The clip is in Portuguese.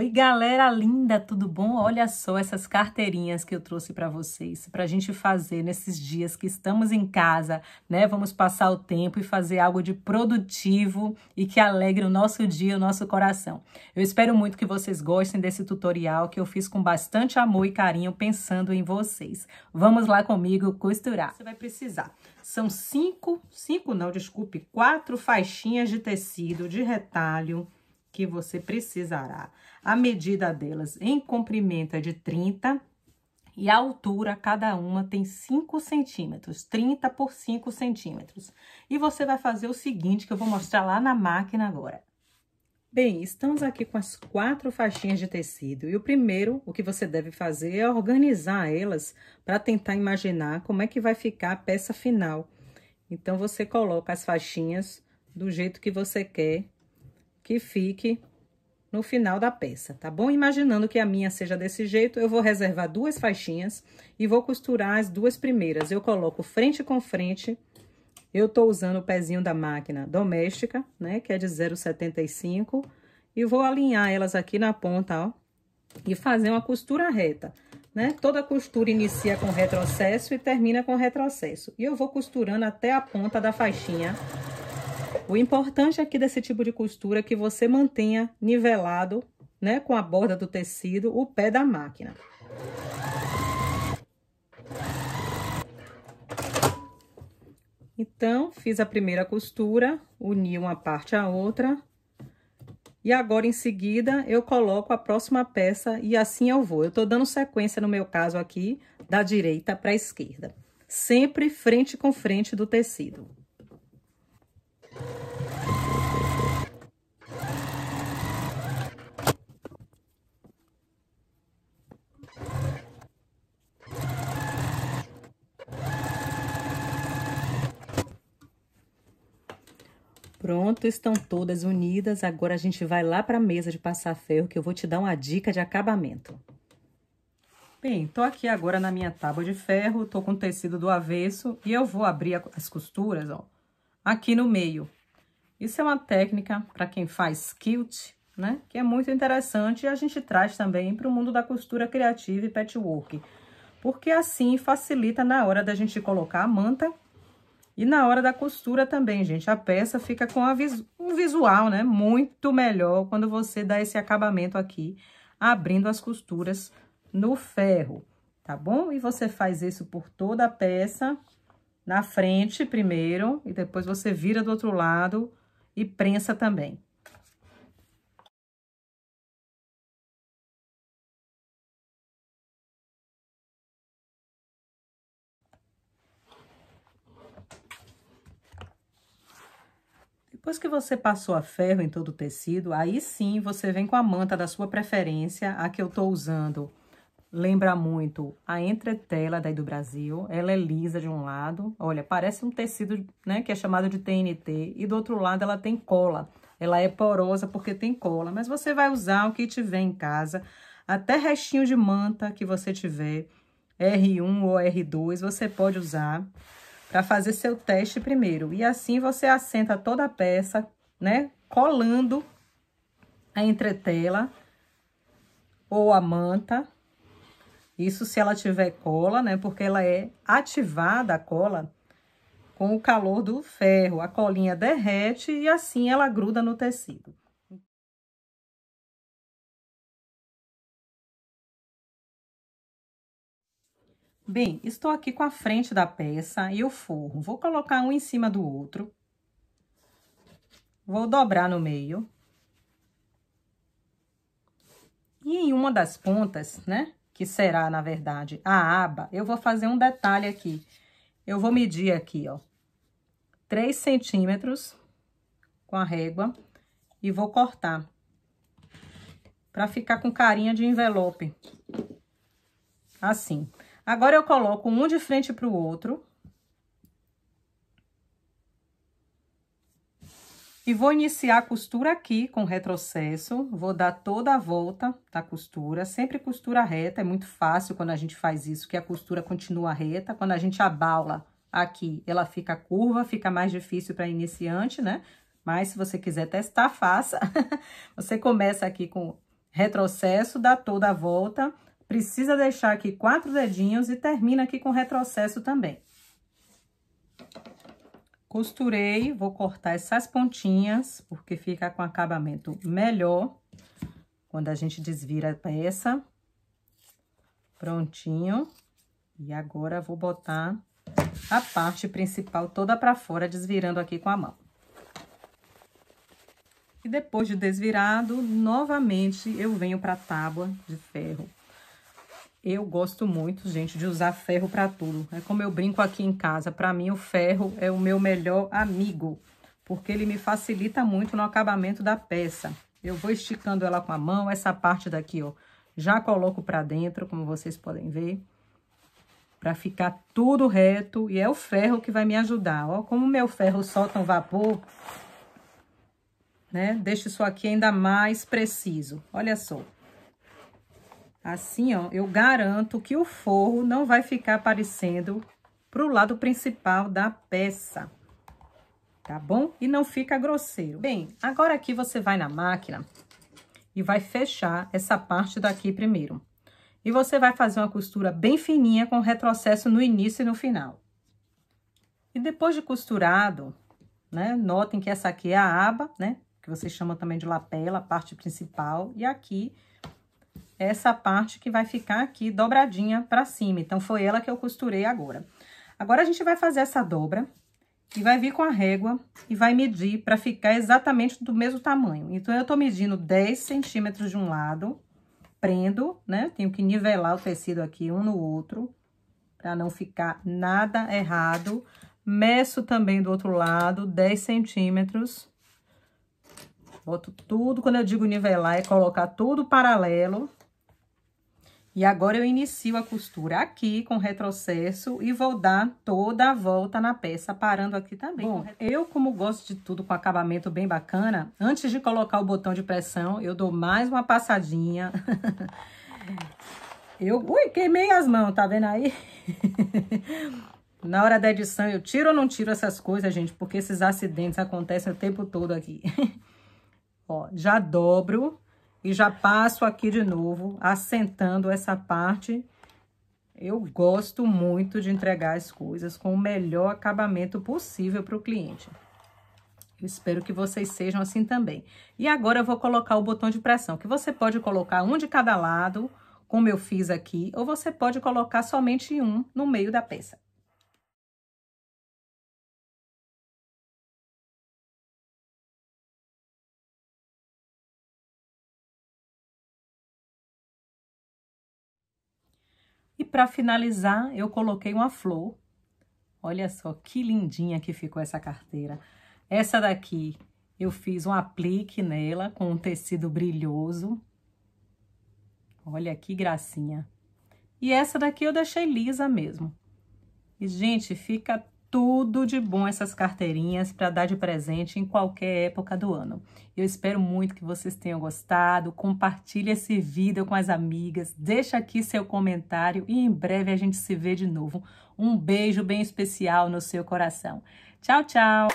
Oi, galera linda, tudo bom? Olha só essas carteirinhas que eu trouxe para vocês, para a gente fazer nesses dias que estamos em casa, né? Vamos passar o tempo e fazer algo de produtivo e que alegre o nosso dia, o nosso coração. Eu espero muito que vocês gostem desse tutorial que eu fiz com bastante amor e carinho pensando em vocês. Vamos lá comigo costurar. Você vai precisar. São cinco, cinco não, desculpe, quatro faixinhas de tecido de retalho que você precisará. A medida delas em comprimento é de 30 e a altura, cada uma tem 5 centímetros, 30 por 5 centímetros. E você vai fazer o seguinte, que eu vou mostrar lá na máquina agora. Bem, estamos aqui com as quatro faixinhas de tecido e o primeiro, o que você deve fazer é organizar elas para tentar imaginar como é que vai ficar a peça final. Então, você coloca as faixinhas do jeito que você quer que fique no final da peça, tá bom? Imaginando que a minha seja desse jeito, eu vou reservar duas faixinhas e vou costurar as duas primeiras. Eu coloco frente com frente, eu tô usando o pezinho da máquina doméstica, né, que é de 0,75, e vou alinhar elas aqui na ponta, ó, e fazer uma costura reta, né? Toda costura inicia com retrocesso e termina com retrocesso. E eu vou costurando até a ponta da faixinha o importante aqui desse tipo de costura é que você mantenha nivelado, né, com a borda do tecido, o pé da máquina. Então, fiz a primeira costura, uni uma parte à outra. E agora, em seguida, eu coloco a próxima peça e assim eu vou. Eu tô dando sequência, no meu caso aqui, da direita para a esquerda. Sempre frente com frente do tecido. Pronto, estão todas unidas. Agora a gente vai lá para a mesa de passar ferro, que eu vou te dar uma dica de acabamento. Bem, tô aqui agora na minha tábua de ferro, tô com o tecido do avesso e eu vou abrir as costuras, ó, aqui no meio. Isso é uma técnica para quem faz quilt, né? Que é muito interessante e a gente traz também para o mundo da costura criativa e patchwork. Porque assim facilita na hora da gente colocar a manta e na hora da costura também, gente, a peça fica com vis um visual, né? Muito melhor quando você dá esse acabamento aqui, abrindo as costuras no ferro, tá bom? E você faz isso por toda a peça, na frente primeiro, e depois você vira do outro lado e prensa também. Depois que você passou a ferro em todo o tecido, aí sim você vem com a manta da sua preferência. A que eu tô usando lembra muito a entretela daí do Brasil. Ela é lisa de um lado, olha, parece um tecido, né, que é chamado de TNT. E do outro lado ela tem cola. Ela é porosa porque tem cola, mas você vai usar o que tiver em casa. Até restinho de manta que você tiver, R1 ou R2, você pode usar para fazer seu teste primeiro. E assim você assenta toda a peça, né? Colando a entretela ou a manta. Isso se ela tiver cola, né? Porque ela é ativada a cola com o calor do ferro. A colinha derrete e assim ela gruda no tecido. Bem, estou aqui com a frente da peça e o forro. Vou colocar um em cima do outro. Vou dobrar no meio. E em uma das pontas, né, que será, na verdade, a aba, eu vou fazer um detalhe aqui. Eu vou medir aqui, ó, 3 centímetros com a régua e vou cortar para ficar com carinha de envelope. Assim. Assim. Agora, eu coloco um de frente para o outro. E vou iniciar a costura aqui com retrocesso, vou dar toda a volta da costura, sempre costura reta, é muito fácil quando a gente faz isso, que a costura continua reta, quando a gente abala aqui, ela fica curva, fica mais difícil para iniciante, né? Mas se você quiser testar, faça. você começa aqui com retrocesso, dá toda a volta, precisa deixar aqui quatro dedinhos e termina aqui com retrocesso também. Costurei, vou cortar essas pontinhas, porque fica com acabamento melhor quando a gente desvira a peça. Prontinho. E agora, vou botar a parte principal toda para fora, desvirando aqui com a mão. E depois de desvirado, novamente eu venho para a tábua de ferro eu gosto muito, gente, de usar ferro para tudo. É como eu brinco aqui em casa. Para mim, o ferro é o meu melhor amigo, porque ele me facilita muito no acabamento da peça. Eu vou esticando ela com a mão, essa parte daqui, ó, já coloco para dentro, como vocês podem ver, para ficar tudo reto. E é o ferro que vai me ajudar, ó. Como meu ferro solta um vapor, né? Deixa isso aqui ainda mais preciso. Olha só. Assim, ó, eu garanto que o forro não vai ficar aparecendo pro lado principal da peça, tá bom? E não fica grosseiro. Bem, agora aqui você vai na máquina e vai fechar essa parte daqui primeiro. E você vai fazer uma costura bem fininha com retrocesso no início e no final. E depois de costurado, né, notem que essa aqui é a aba, né, que você chama também de lapela, a parte principal, e aqui essa parte que vai ficar aqui dobradinha pra cima. Então, foi ela que eu costurei agora. Agora, a gente vai fazer essa dobra e vai vir com a régua e vai medir pra ficar exatamente do mesmo tamanho. Então, eu tô medindo 10 centímetros de um lado, prendo, né? Tenho que nivelar o tecido aqui um no outro, pra não ficar nada errado. Meço também do outro lado, 10 centímetros Boto tudo, quando eu digo nivelar, é colocar tudo paralelo. E agora eu inicio a costura aqui com retrocesso e vou dar toda a volta na peça, parando aqui também. Bom, eu como gosto de tudo com acabamento bem bacana, antes de colocar o botão de pressão, eu dou mais uma passadinha. eu, ui, queimei as mãos, tá vendo aí? na hora da edição eu tiro ou não tiro essas coisas, gente, porque esses acidentes acontecem o tempo todo aqui. Ó, já dobro e já passo aqui de novo, assentando essa parte. Eu gosto muito de entregar as coisas com o melhor acabamento possível para o cliente. Eu espero que vocês sejam assim também. E agora eu vou colocar o botão de pressão, que você pode colocar um de cada lado, como eu fiz aqui, ou você pode colocar somente um no meio da peça. para finalizar, eu coloquei uma flor. Olha só que lindinha que ficou essa carteira. Essa daqui eu fiz um aplique nela com um tecido brilhoso. Olha que gracinha. E essa daqui eu deixei lisa mesmo. E, gente, fica tudo de bom essas carteirinhas para dar de presente em qualquer época do ano. Eu espero muito que vocês tenham gostado. Compartilhe esse vídeo com as amigas, deixa aqui seu comentário e em breve a gente se vê de novo. Um beijo bem especial no seu coração. Tchau, tchau.